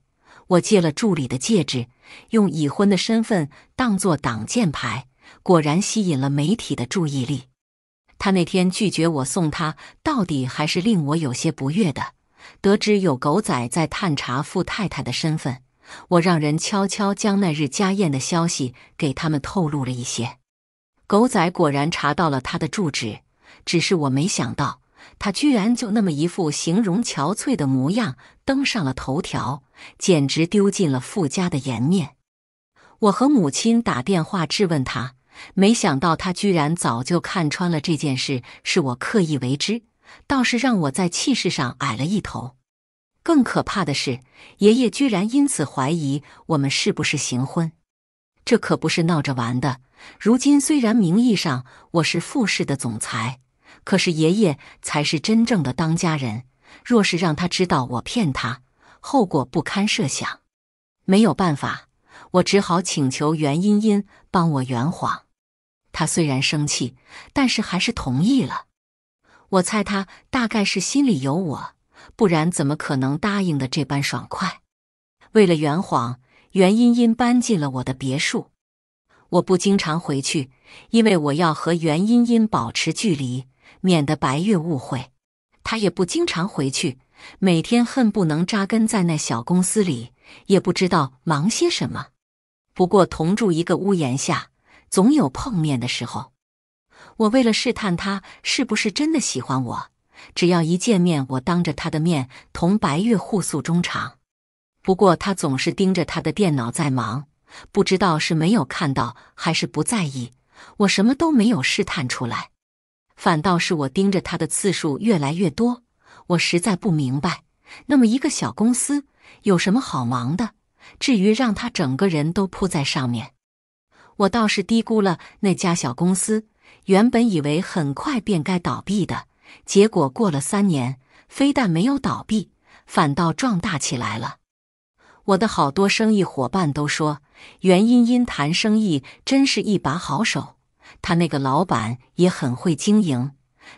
我借了助理的戒指，用已婚的身份当做挡箭牌，果然吸引了媒体的注意力。他那天拒绝我送他，到底还是令我有些不悦的。得知有狗仔在探查傅太太的身份，我让人悄悄将那日家宴的消息给他们透露了一些。狗仔果然查到了他的住址，只是我没想到，他居然就那么一副形容憔悴的模样登上了头条，简直丢尽了富家的颜面。我和母亲打电话质问他，没想到他居然早就看穿了这件事是我刻意为之，倒是让我在气势上矮了一头。更可怕的是，爷爷居然因此怀疑我们是不是行婚。这可不是闹着玩的。如今虽然名义上我是傅氏的总裁，可是爷爷才是真正的当家人。若是让他知道我骗他，后果不堪设想。没有办法，我只好请求袁茵茵帮我圆谎。她虽然生气，但是还是同意了。我猜她大概是心里有我，不然怎么可能答应的这般爽快？为了圆谎。袁茵茵搬进了我的别墅，我不经常回去，因为我要和袁茵茵保持距离，免得白月误会。他也不经常回去，每天恨不能扎根在那小公司里，也不知道忙些什么。不过同住一个屋檐下，总有碰面的时候。我为了试探他是不是真的喜欢我，只要一见面，我当着他的面同白月互诉衷肠。不过他总是盯着他的电脑在忙，不知道是没有看到还是不在意。我什么都没有试探出来，反倒是我盯着他的次数越来越多。我实在不明白，那么一个小公司有什么好忙的？至于让他整个人都扑在上面，我倒是低估了那家小公司。原本以为很快便该倒闭的，结果过了三年，非但没有倒闭，反倒壮大起来了。我的好多生意伙伴都说，袁茵茵谈生意真是一把好手，她那个老板也很会经营，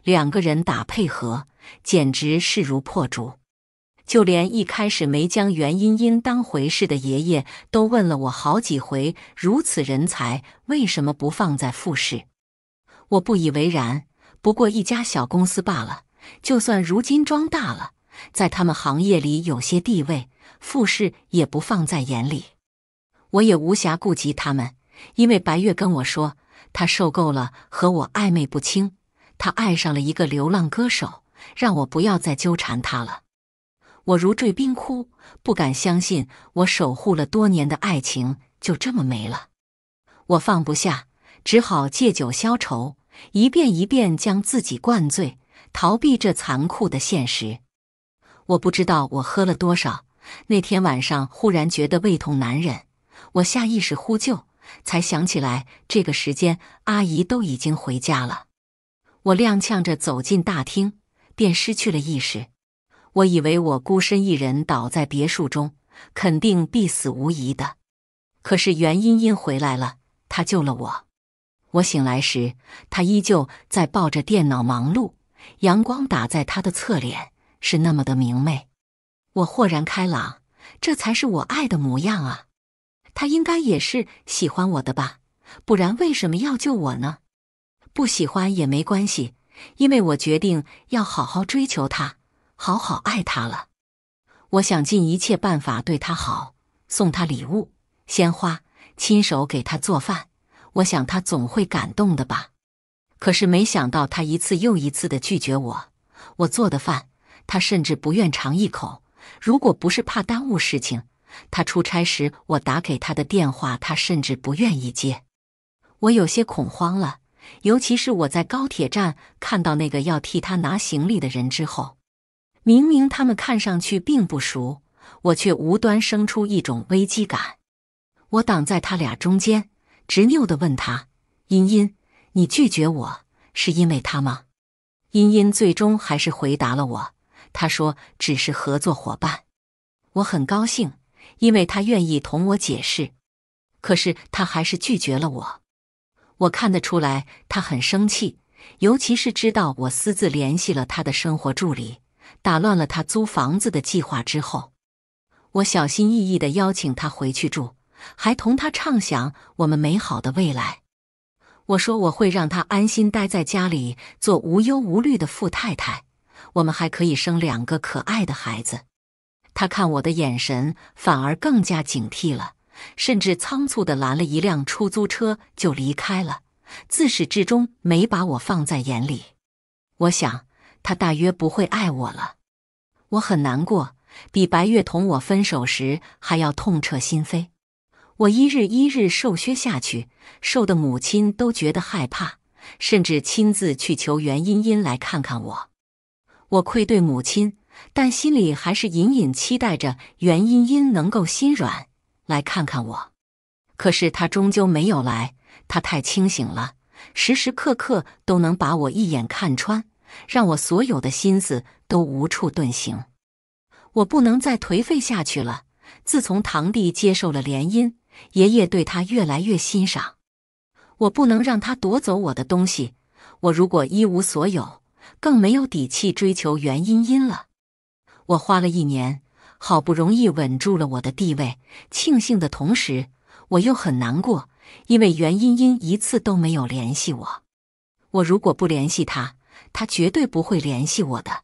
两个人打配合，简直势如破竹。就连一开始没将袁茵茵当回事的爷爷，都问了我好几回：如此人才为什么不放在富士？我不以为然。不过一家小公司罢了，就算如今装大了，在他们行业里有些地位。富士也不放在眼里，我也无暇顾及他们，因为白月跟我说，他受够了和我暧昧不清，他爱上了一个流浪歌手，让我不要再纠缠他了。我如坠冰窟，不敢相信我守护了多年的爱情就这么没了。我放不下，只好借酒消愁，一遍一遍将自己灌醉，逃避这残酷的现实。我不知道我喝了多少。那天晚上忽然觉得胃痛难忍，我下意识呼救，才想起来这个时间阿姨都已经回家了。我踉跄着走进大厅，便失去了意识。我以为我孤身一人倒在别墅中，肯定必死无疑的。可是袁茵茵回来了，她救了我。我醒来时，她依旧在抱着电脑忙碌，阳光打在她的侧脸，是那么的明媚。我豁然开朗，这才是我爱的模样啊！他应该也是喜欢我的吧？不然为什么要救我呢？不喜欢也没关系，因为我决定要好好追求他，好好爱他了。我想尽一切办法对他好，送他礼物、鲜花，亲手给他做饭。我想他总会感动的吧？可是没想到他一次又一次的拒绝我，我做的饭，他甚至不愿尝一口。如果不是怕耽误事情，他出差时我打给他的电话，他甚至不愿意接。我有些恐慌了，尤其是我在高铁站看到那个要替他拿行李的人之后，明明他们看上去并不熟，我却无端生出一种危机感。我挡在他俩中间，执拗地问他：“茵茵，你拒绝我是因为他吗？”茵茵最终还是回答了我。他说：“只是合作伙伴。”我很高兴，因为他愿意同我解释。可是他还是拒绝了我。我看得出来，他很生气，尤其是知道我私自联系了他的生活助理，打乱了他租房子的计划之后。我小心翼翼的邀请他回去住，还同他畅想我们美好的未来。我说：“我会让他安心待在家里，做无忧无虑的富太太。”我们还可以生两个可爱的孩子。他看我的眼神反而更加警惕了，甚至仓促的拦了一辆出租车就离开了，自始至终没把我放在眼里。我想，他大约不会爱我了。我很难过，比白月同我分手时还要痛彻心扉。我一日一日瘦削下去，瘦的母亲都觉得害怕，甚至亲自去求袁茵茵来看看我。我愧对母亲，但心里还是隐隐期待着袁茵茵能够心软来看看我。可是她终究没有来，她太清醒了，时时刻刻都能把我一眼看穿，让我所有的心思都无处遁形。我不能再颓废下去了。自从堂弟接受了联姻，爷爷对他越来越欣赏。我不能让他夺走我的东西。我如果一无所有。更没有底气追求袁茵茵了。我花了一年，好不容易稳住了我的地位。庆幸的同时，我又很难过，因为袁茵茵一次都没有联系我。我如果不联系他，他绝对不会联系我的。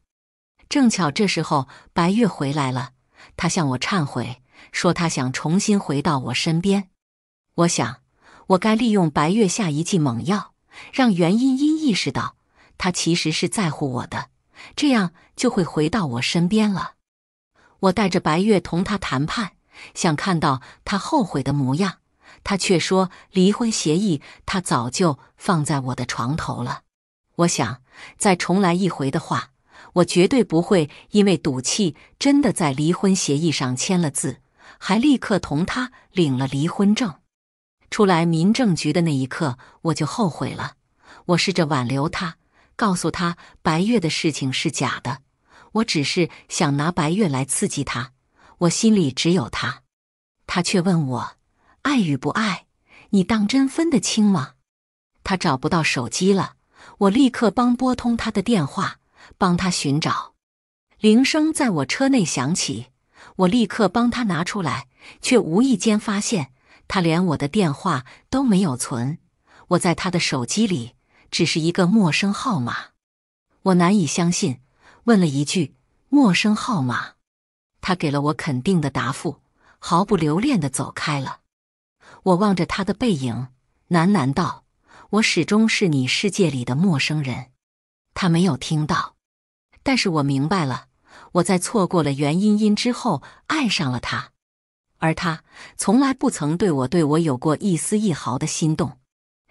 正巧这时候，白月回来了，他向我忏悔，说他想重新回到我身边。我想，我该利用白月下一剂猛药，让袁茵茵意识到。他其实是在乎我的，这样就会回到我身边了。我带着白月同他谈判，想看到他后悔的模样。他却说离婚协议他早就放在我的床头了。我想再重来一回的话，我绝对不会因为赌气真的在离婚协议上签了字，还立刻同他领了离婚证。出来民政局的那一刻，我就后悔了。我试着挽留他。告诉他白月的事情是假的，我只是想拿白月来刺激他，我心里只有他。他却问我爱与不爱，你当真分得清吗？他找不到手机了，我立刻帮拨通他的电话，帮他寻找。铃声在我车内响起，我立刻帮他拿出来，却无意间发现他连我的电话都没有存。我在他的手机里。只是一个陌生号码，我难以相信，问了一句：“陌生号码。”他给了我肯定的答复，毫不留恋的走开了。我望着他的背影，喃喃道：“我始终是你世界里的陌生人。”他没有听到，但是我明白了：我在错过了袁茵茵之后，爱上了他，而他从来不曾对我对我有过一丝一毫的心动。